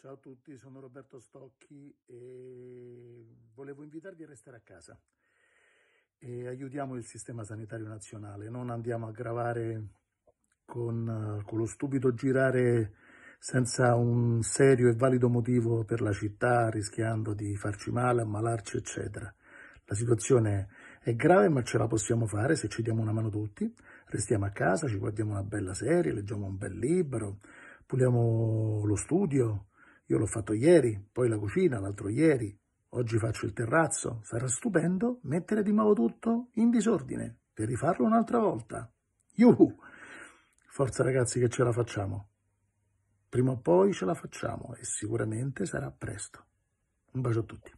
Ciao a tutti, sono Roberto Stocchi e volevo invitarvi a restare a casa e aiutiamo il sistema sanitario nazionale, non andiamo a gravare con, eh, con lo stupido girare senza un serio e valido motivo per la città, rischiando di farci male, ammalarci, eccetera. La situazione è grave, ma ce la possiamo fare se ci diamo una mano tutti. Restiamo a casa, ci guardiamo una bella serie, leggiamo un bel libro, puliamo lo studio, io l'ho fatto ieri, poi la cucina, l'altro ieri, oggi faccio il terrazzo. Sarà stupendo mettere di nuovo tutto in disordine per rifarlo un'altra volta. Yuhu! Forza ragazzi che ce la facciamo. Prima o poi ce la facciamo e sicuramente sarà presto. Un bacio a tutti.